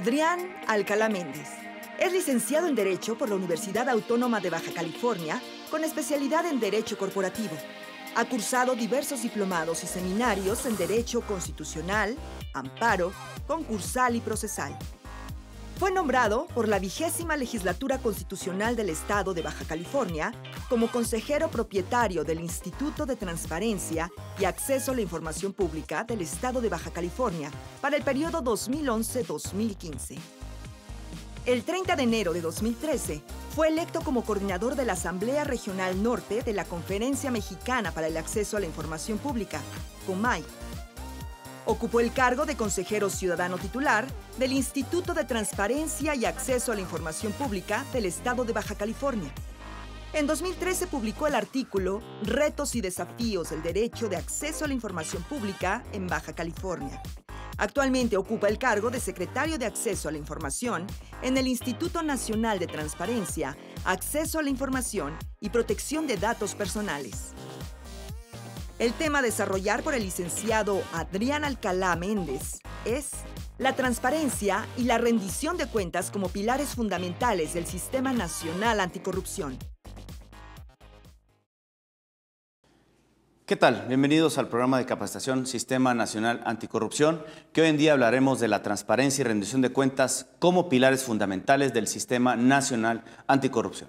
Adrián Alcalá Méndez. Es licenciado en Derecho por la Universidad Autónoma de Baja California, con especialidad en Derecho Corporativo. Ha cursado diversos diplomados y seminarios en Derecho Constitucional, Amparo, Concursal y Procesal. Fue nombrado por la vigésima legislatura constitucional del Estado de Baja California como consejero propietario del Instituto de Transparencia y Acceso a la Información Pública del Estado de Baja California para el periodo 2011-2015. El 30 de enero de 2013 fue electo como coordinador de la Asamblea Regional Norte de la Conferencia Mexicana para el Acceso a la Información Pública, COMAI. Ocupó el cargo de consejero ciudadano titular del Instituto de Transparencia y Acceso a la Información Pública del Estado de Baja California. En 2013 publicó el artículo Retos y desafíos del derecho de acceso a la información pública en Baja California. Actualmente ocupa el cargo de secretario de Acceso a la Información en el Instituto Nacional de Transparencia, Acceso a la Información y Protección de Datos Personales. El tema a desarrollar por el licenciado Adrián Alcalá Méndez es la transparencia y la rendición de cuentas como pilares fundamentales del Sistema Nacional Anticorrupción. ¿Qué tal? Bienvenidos al programa de capacitación Sistema Nacional Anticorrupción, que hoy en día hablaremos de la transparencia y rendición de cuentas como pilares fundamentales del Sistema Nacional Anticorrupción.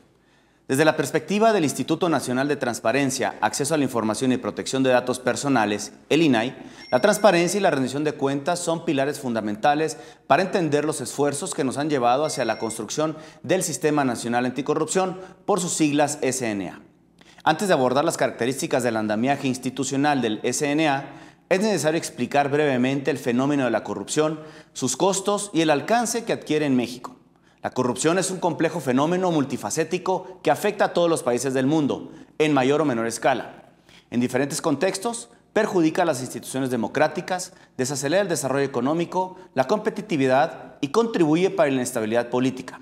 Desde la perspectiva del Instituto Nacional de Transparencia, Acceso a la Información y Protección de Datos Personales, el INAI, la transparencia y la rendición de cuentas son pilares fundamentales para entender los esfuerzos que nos han llevado hacia la construcción del Sistema Nacional Anticorrupción, por sus siglas SNA. Antes de abordar las características del andamiaje institucional del SNA, es necesario explicar brevemente el fenómeno de la corrupción, sus costos y el alcance que adquiere en México. La corrupción es un complejo fenómeno multifacético que afecta a todos los países del mundo, en mayor o menor escala. En diferentes contextos, perjudica a las instituciones democráticas, desacelera el desarrollo económico, la competitividad y contribuye para la inestabilidad política.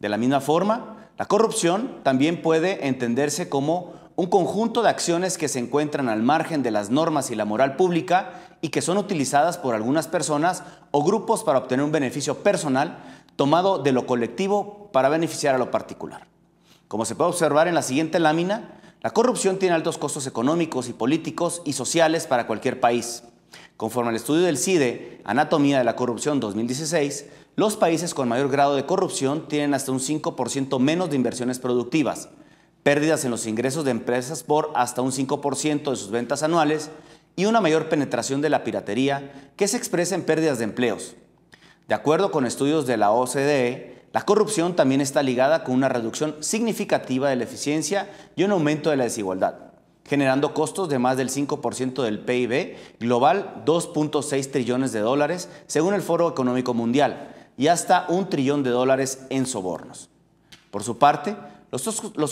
De la misma forma, la corrupción también puede entenderse como un conjunto de acciones que se encuentran al margen de las normas y la moral pública y que son utilizadas por algunas personas o grupos para obtener un beneficio personal tomado de lo colectivo para beneficiar a lo particular. Como se puede observar en la siguiente lámina, la corrupción tiene altos costos económicos y políticos y sociales para cualquier país. Conforme al estudio del CIDE, Anatomía de la Corrupción 2016, los países con mayor grado de corrupción tienen hasta un 5% menos de inversiones productivas, pérdidas en los ingresos de empresas por hasta un 5% de sus ventas anuales y una mayor penetración de la piratería que se expresa en pérdidas de empleos. De acuerdo con estudios de la OCDE, la corrupción también está ligada con una reducción significativa de la eficiencia y un aumento de la desigualdad, generando costos de más del 5% del PIB global, 2.6 trillones de dólares, según el Foro Económico Mundial, y hasta un trillón de dólares en sobornos. Por su parte, los,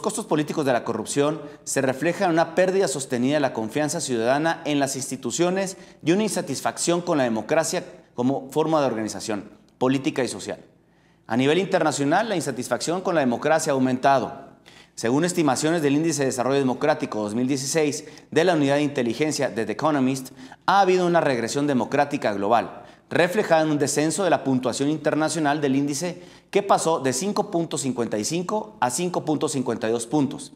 costos políticos de la corrupción se reflejan en una pérdida sostenida de la confianza ciudadana en las instituciones y una insatisfacción con la democracia como forma de organización política y social. A nivel internacional, la insatisfacción con la democracia ha aumentado. Según estimaciones del Índice de Desarrollo Democrático 2016 de la Unidad de Inteligencia de The Economist, ha habido una regresión democrática global, reflejada en un descenso de la puntuación internacional del índice que pasó de 5.55 a 5.52 puntos.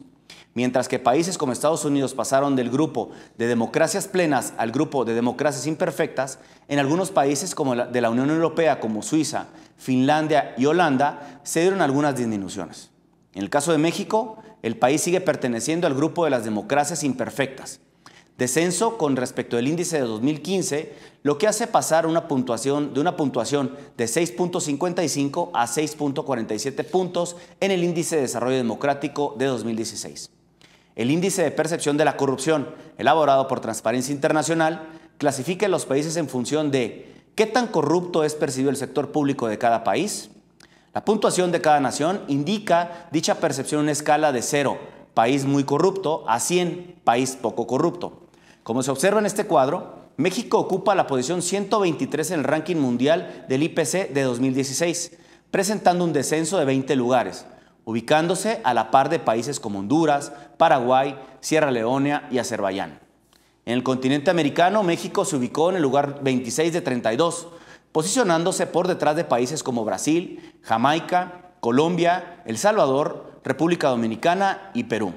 Mientras que países como Estados Unidos pasaron del grupo de democracias plenas al grupo de democracias imperfectas, en algunos países como de la Unión Europea como Suiza, Finlandia y Holanda se dieron algunas disminuciones. En el caso de México, el país sigue perteneciendo al grupo de las democracias imperfectas, descenso con respecto al índice de 2015, lo que hace pasar una puntuación, de una puntuación de 6.55 a 6.47 puntos en el índice de desarrollo democrático de 2016. El índice de percepción de la corrupción, elaborado por Transparencia Internacional, clasifica los países en función de qué tan corrupto es percibido el sector público de cada país. La puntuación de cada nación indica dicha percepción en una escala de 0, país muy corrupto, a 100, país poco corrupto. Como se observa en este cuadro, México ocupa la posición 123 en el ranking mundial del IPC de 2016, presentando un descenso de 20 lugares, ubicándose a la par de países como Honduras, Paraguay, Sierra Leona y Azerbaiyán. En el continente americano, México se ubicó en el lugar 26 de 32, posicionándose por detrás de países como Brasil, Jamaica, Colombia, El Salvador, República Dominicana y Perú.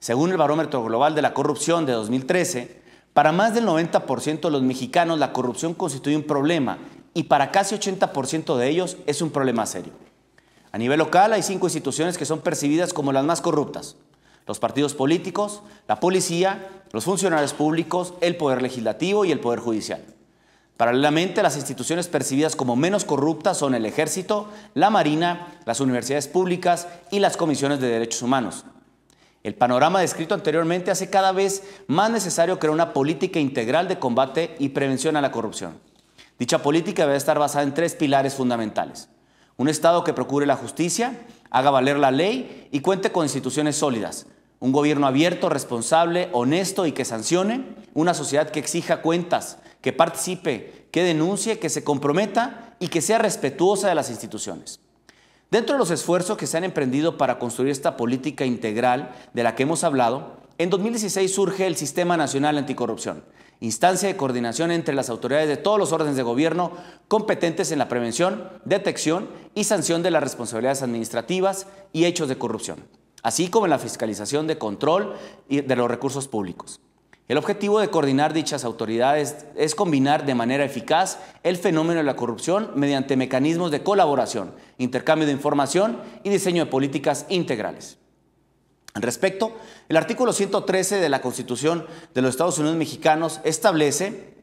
Según el Barómetro Global de la Corrupción de 2013, para más del 90% de los mexicanos la corrupción constituye un problema y para casi 80% de ellos es un problema serio. A nivel local hay cinco instituciones que son percibidas como las más corruptas. Los partidos políticos, la policía, los funcionarios públicos, el Poder Legislativo y el Poder Judicial. Paralelamente, las instituciones percibidas como menos corruptas son el Ejército, la Marina, las universidades públicas y las comisiones de derechos humanos. El panorama descrito anteriormente hace cada vez más necesario crear una política integral de combate y prevención a la corrupción. Dicha política debe estar basada en tres pilares fundamentales. Un Estado que procure la justicia, haga valer la ley y cuente con instituciones sólidas. Un gobierno abierto, responsable, honesto y que sancione. Una sociedad que exija cuentas, que participe, que denuncie, que se comprometa y que sea respetuosa de las instituciones. Dentro de los esfuerzos que se han emprendido para construir esta política integral de la que hemos hablado, en 2016 surge el Sistema Nacional Anticorrupción, instancia de coordinación entre las autoridades de todos los órdenes de gobierno competentes en la prevención, detección y sanción de las responsabilidades administrativas y hechos de corrupción, así como en la fiscalización de control de los recursos públicos. El objetivo de coordinar dichas autoridades es combinar de manera eficaz el fenómeno de la corrupción mediante mecanismos de colaboración, intercambio de información y diseño de políticas integrales. Al respecto, el artículo 113 de la Constitución de los Estados Unidos mexicanos establece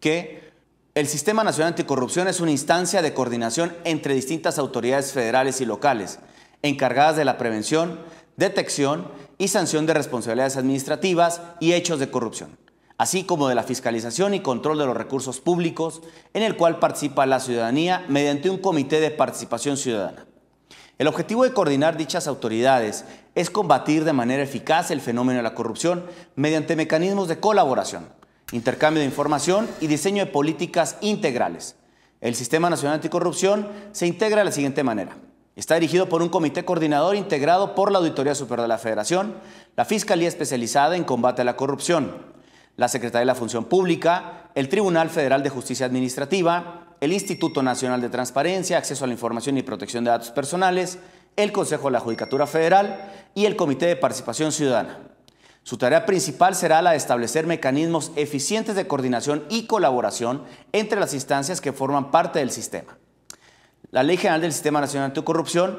que el Sistema Nacional Anticorrupción es una instancia de coordinación entre distintas autoridades federales y locales, encargadas de la prevención, detección y sanción de responsabilidades administrativas y hechos de corrupción, así como de la fiscalización y control de los recursos públicos, en el cual participa la ciudadanía mediante un comité de participación ciudadana. El objetivo de coordinar dichas autoridades es combatir de manera eficaz el fenómeno de la corrupción mediante mecanismos de colaboración, intercambio de información y diseño de políticas integrales. El Sistema Nacional Anticorrupción se integra de la siguiente manera. Está dirigido por un comité coordinador integrado por la Auditoría Superior de la Federación, la Fiscalía Especializada en Combate a la Corrupción, la Secretaría de la Función Pública, el Tribunal Federal de Justicia Administrativa, el Instituto Nacional de Transparencia, Acceso a la Información y Protección de Datos Personales, el Consejo de la Judicatura Federal y el Comité de Participación Ciudadana. Su tarea principal será la de establecer mecanismos eficientes de coordinación y colaboración entre las instancias que forman parte del sistema. La Ley General del Sistema Nacional Anticorrupción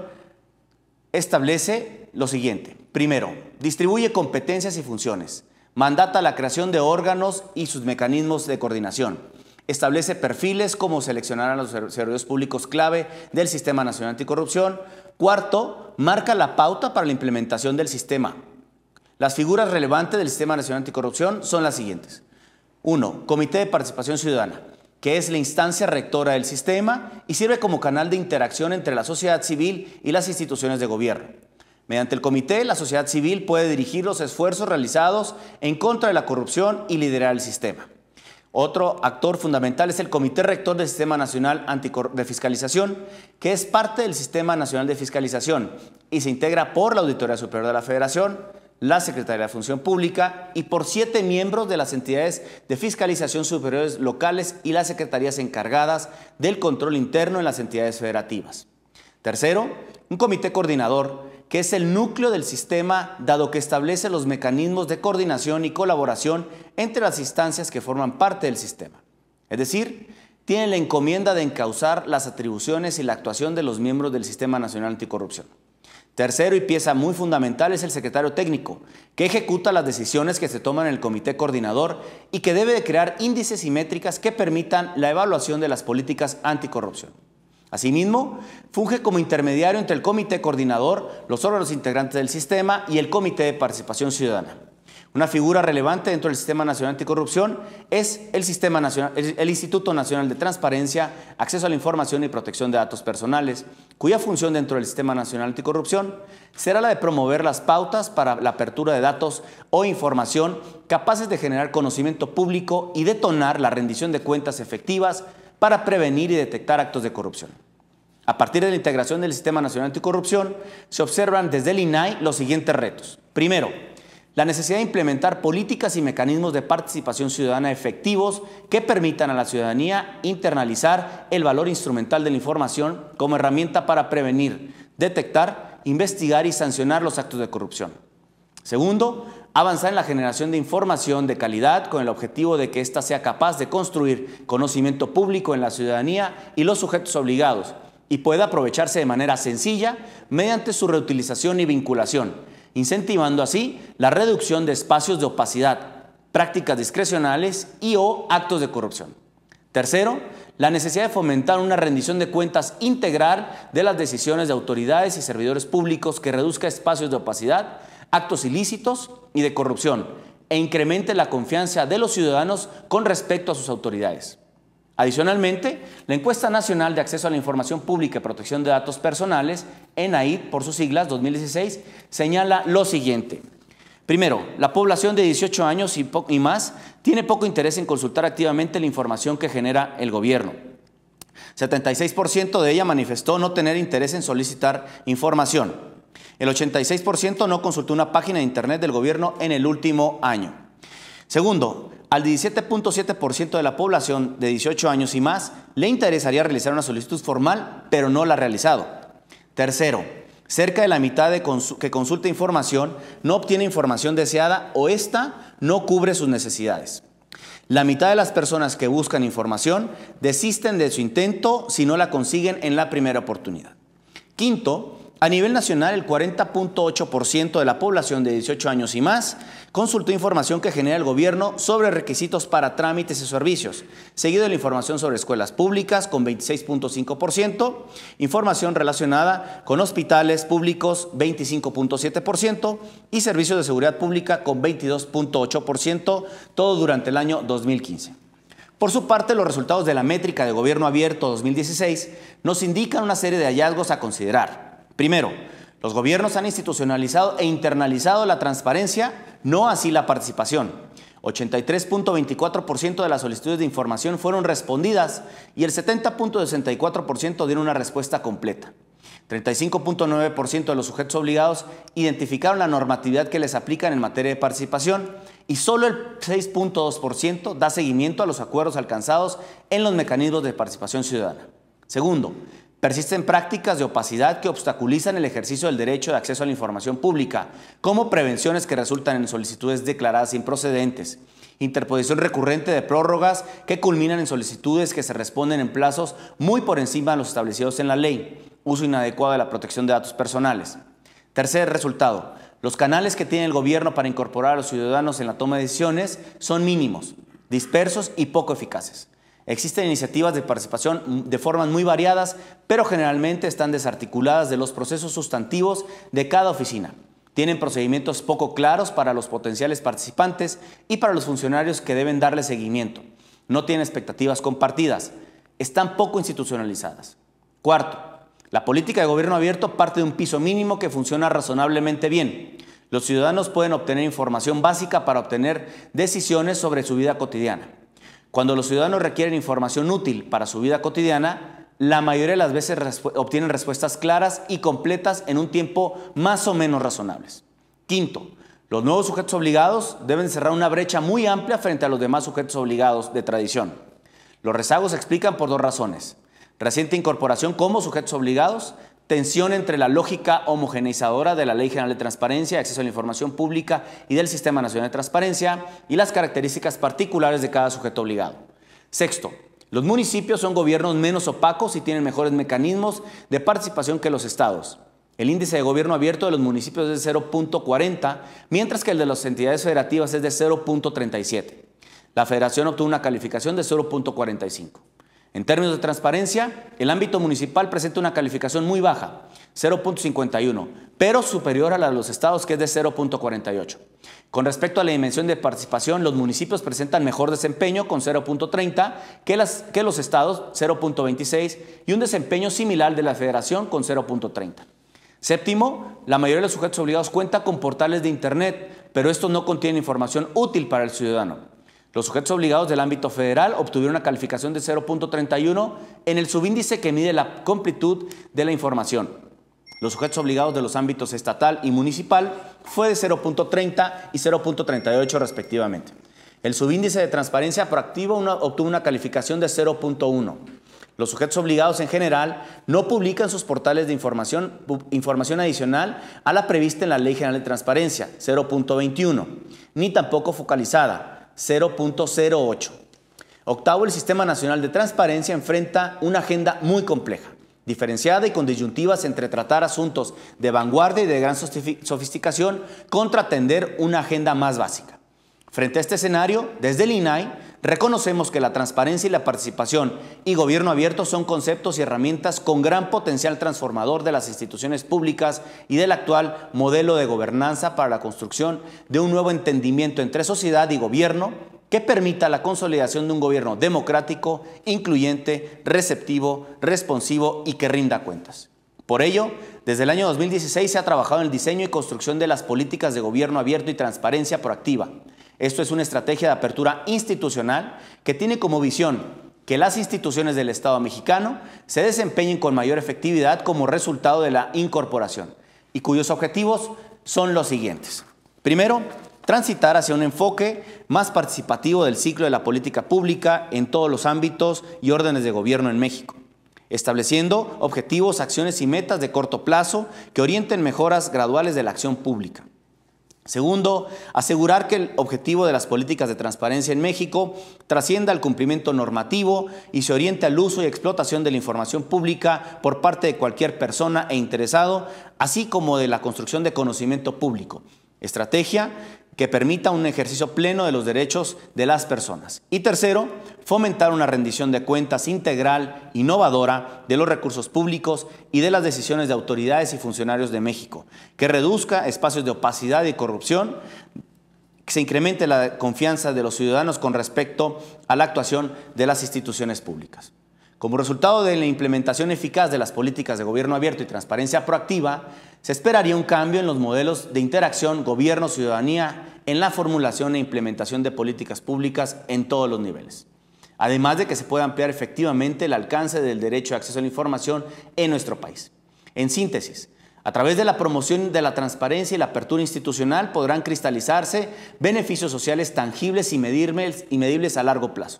establece lo siguiente. Primero, distribuye competencias y funciones. Mandata la creación de órganos y sus mecanismos de coordinación. Establece perfiles como seleccionar a los servicios públicos clave del Sistema Nacional Anticorrupción. Cuarto, marca la pauta para la implementación del sistema. Las figuras relevantes del Sistema Nacional Anticorrupción son las siguientes. Uno, Comité de Participación Ciudadana que es la instancia rectora del sistema y sirve como canal de interacción entre la sociedad civil y las instituciones de gobierno. Mediante el comité, la sociedad civil puede dirigir los esfuerzos realizados en contra de la corrupción y liderar el sistema. Otro actor fundamental es el Comité Rector del Sistema Nacional de Fiscalización, que es parte del Sistema Nacional de Fiscalización y se integra por la Auditoría Superior de la Federación, la Secretaría de Función Pública y por siete miembros de las entidades de fiscalización superiores locales y las secretarías encargadas del control interno en las entidades federativas. Tercero, un comité coordinador que es el núcleo del sistema dado que establece los mecanismos de coordinación y colaboración entre las instancias que forman parte del sistema. Es decir, tiene la encomienda de encauzar las atribuciones y la actuación de los miembros del Sistema Nacional Anticorrupción. Tercero y pieza muy fundamental es el secretario técnico, que ejecuta las decisiones que se toman en el comité coordinador y que debe de crear índices y métricas que permitan la evaluación de las políticas anticorrupción. Asimismo, funge como intermediario entre el comité coordinador, los órganos integrantes del sistema y el comité de participación ciudadana. Una figura relevante dentro del Sistema Nacional Anticorrupción es el, Sistema el, Instituto Nacional de Transparencia, Acceso a la Información y Protección de Datos Personales, cuya función dentro del Sistema Nacional Anticorrupción será la de promover las pautas para la apertura de datos o información capaces de generar conocimiento público y detonar la rendición de cuentas efectivas para prevenir y detectar actos de corrupción. A partir de la integración del Sistema Nacional Anticorrupción, se observan desde el INAI los siguientes retos. Primero, la necesidad de implementar políticas y mecanismos de participación ciudadana efectivos que permitan a la ciudadanía internalizar el valor instrumental de la información como herramienta para prevenir, detectar, investigar y sancionar los actos de corrupción. Segundo, avanzar en la generación de información de calidad con el objetivo de que ésta sea capaz de construir conocimiento público en la ciudadanía y los sujetos obligados y pueda aprovecharse de manera sencilla mediante su reutilización y vinculación incentivando así la reducción de espacios de opacidad, prácticas discrecionales y o actos de corrupción. Tercero, la necesidad de fomentar una rendición de cuentas integral de las decisiones de autoridades y servidores públicos que reduzca espacios de opacidad, actos ilícitos y de corrupción e incremente la confianza de los ciudadanos con respecto a sus autoridades. Adicionalmente, la encuesta nacional de acceso a la información pública y protección de datos personales, ENAID por sus siglas 2016, señala lo siguiente. Primero, la población de 18 años y, y más tiene poco interés en consultar activamente la información que genera el gobierno. 76% de ella manifestó no tener interés en solicitar información. El 86% no consultó una página de Internet del gobierno en el último año. Segundo, al 17.7% de la población de 18 años y más le interesaría realizar una solicitud formal, pero no la ha realizado. Tercero, cerca de la mitad de que consulta información no obtiene información deseada o esta no cubre sus necesidades. La mitad de las personas que buscan información desisten de su intento si no la consiguen en la primera oportunidad. Quinto, a nivel nacional, el 40.8% de la población de 18 años y más consultó información que genera el gobierno sobre requisitos para trámites y servicios, seguido de la información sobre escuelas públicas con 26.5%, información relacionada con hospitales públicos 25.7% y servicios de seguridad pública con 22.8%, todo durante el año 2015. Por su parte, los resultados de la métrica de Gobierno Abierto 2016 nos indican una serie de hallazgos a considerar. Primero, los gobiernos han institucionalizado e internalizado la transparencia, no así la participación. 83.24% de las solicitudes de información fueron respondidas y el 70.64% dieron una respuesta completa. 35.9% de los sujetos obligados identificaron la normatividad que les aplican en materia de participación y solo el 6.2% da seguimiento a los acuerdos alcanzados en los mecanismos de participación ciudadana. Segundo, Persisten prácticas de opacidad que obstaculizan el ejercicio del derecho de acceso a la información pública, como prevenciones que resultan en solicitudes declaradas procedentes, interposición recurrente de prórrogas que culminan en solicitudes que se responden en plazos muy por encima de los establecidos en la ley, uso inadecuado de la protección de datos personales. Tercer resultado, los canales que tiene el gobierno para incorporar a los ciudadanos en la toma de decisiones son mínimos, dispersos y poco eficaces. Existen iniciativas de participación de formas muy variadas, pero generalmente están desarticuladas de los procesos sustantivos de cada oficina. Tienen procedimientos poco claros para los potenciales participantes y para los funcionarios que deben darle seguimiento. No tienen expectativas compartidas. Están poco institucionalizadas. Cuarto, la política de gobierno abierto parte de un piso mínimo que funciona razonablemente bien. Los ciudadanos pueden obtener información básica para obtener decisiones sobre su vida cotidiana. Cuando los ciudadanos requieren información útil para su vida cotidiana, la mayoría de las veces obtienen respuestas claras y completas en un tiempo más o menos razonables. Quinto, los nuevos sujetos obligados deben cerrar una brecha muy amplia frente a los demás sujetos obligados de tradición. Los rezagos se explican por dos razones. Reciente incorporación como sujetos obligados tensión entre la lógica homogeneizadora de la Ley General de Transparencia, Acceso a la Información Pública y del Sistema Nacional de Transparencia y las características particulares de cada sujeto obligado. Sexto, los municipios son gobiernos menos opacos y tienen mejores mecanismos de participación que los estados. El índice de gobierno abierto de los municipios es de 0.40, mientras que el de las entidades federativas es de 0.37. La federación obtuvo una calificación de 0.45. En términos de transparencia, el ámbito municipal presenta una calificación muy baja, 0.51, pero superior a la de los estados, que es de 0.48. Con respecto a la dimensión de participación, los municipios presentan mejor desempeño con 0.30 que, los estados, 0.26, y un desempeño similar de la federación con 0.30. Séptimo, la mayoría de los sujetos obligados cuenta con portales de Internet, pero estos no contienen información útil para el ciudadano. Los sujetos obligados del ámbito federal obtuvieron una calificación de 0.31 en el subíndice que mide la completud de la información. Los sujetos obligados de los ámbitos estatal y municipal fue de 0.30 y 0.38 respectivamente. El subíndice de transparencia proactiva obtuvo una calificación de 0.1. Los sujetos obligados en general no publican sus portales de información, información, adicional a la prevista en la Ley General de Transparencia, 0.21, ni tampoco focalizada, 0.08. Octavo, el Sistema Nacional de Transparencia enfrenta una agenda muy compleja, diferenciada y con disyuntivas entre tratar asuntos de vanguardia y de gran sofisticación contra atender una agenda más básica. Frente a este escenario, desde el INAI Reconocemos que la transparencia y la participación y gobierno abierto son conceptos y herramientas con gran potencial transformador de las instituciones públicas y del actual modelo de gobernanza para la construcción de un nuevo entendimiento entre sociedad y gobierno que permita la consolidación de un gobierno democrático, incluyente, receptivo, responsivo y que rinda cuentas. Por ello, desde el año 2016 se ha trabajado en el diseño y construcción de las políticas de gobierno abierto y transparencia proactiva esto es una estrategia de apertura institucional que tiene como visión que las instituciones del Estado mexicano se desempeñen con mayor efectividad como resultado de la incorporación y cuyos objetivos son los siguientes. Primero, transitar hacia un enfoque más participativo del ciclo de la política pública en todos los ámbitos y órdenes de gobierno en México, estableciendo objetivos, acciones y metas de corto plazo que orienten mejoras graduales de la acción pública. Segundo, asegurar que el objetivo de las políticas de transparencia en México trascienda al cumplimiento normativo y se oriente al uso y explotación de la información pública por parte de cualquier persona e interesado, así como de la construcción de conocimiento público. Estrategia que permita un ejercicio pleno de los derechos de las personas. Y tercero, fomentar una rendición de cuentas integral, innovadora, de los recursos públicos y de las decisiones de autoridades y funcionarios de México, que reduzca espacios de opacidad y corrupción, que se incremente la confianza de los ciudadanos con respecto a la actuación de las instituciones públicas. Como resultado de la implementación eficaz de las políticas de gobierno abierto y transparencia proactiva, se esperaría un cambio en los modelos de interacción gobierno-ciudadanía en la formulación e implementación de políticas públicas en todos los niveles. Además de que se pueda ampliar efectivamente el alcance del derecho de acceso a la información en nuestro país. En síntesis, a través de la promoción de la transparencia y la apertura institucional podrán cristalizarse beneficios sociales tangibles y medibles, a largo plazo.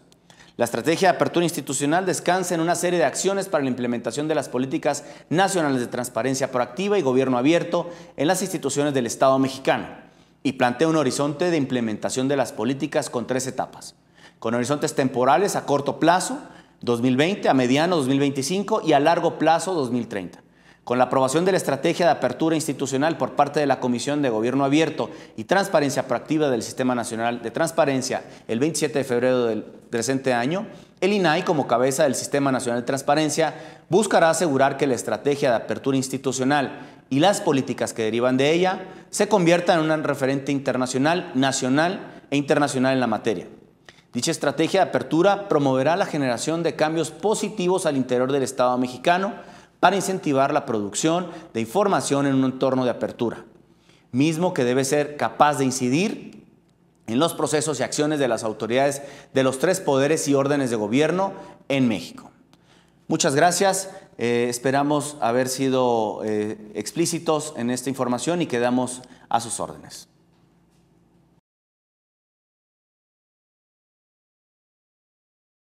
La estrategia de apertura institucional descansa en una serie de acciones para la implementación de las políticas nacionales de transparencia proactiva y gobierno abierto en las instituciones del Estado mexicano y plantea un horizonte de implementación de las políticas con tres etapas, con horizontes temporales a corto plazo, 2020, a mediano 2025 y a largo plazo 2030. Con la aprobación de la Estrategia de Apertura Institucional por parte de la Comisión de Gobierno Abierto y Transparencia Proactiva del Sistema Nacional de Transparencia el 27 de febrero del presente año, el INAI, como cabeza del Sistema Nacional de Transparencia, buscará asegurar que la estrategia de apertura institucional y las políticas que derivan de ella se conviertan en un referente internacional, nacional e internacional en la materia. Dicha estrategia de apertura promoverá la generación de cambios positivos al interior del Estado mexicano para incentivar la producción de información en un entorno de apertura, mismo que debe ser capaz de incidir en los procesos y acciones de las autoridades de los tres poderes y órdenes de gobierno en México. Muchas gracias. Eh, esperamos haber sido eh, explícitos en esta información y quedamos a sus órdenes.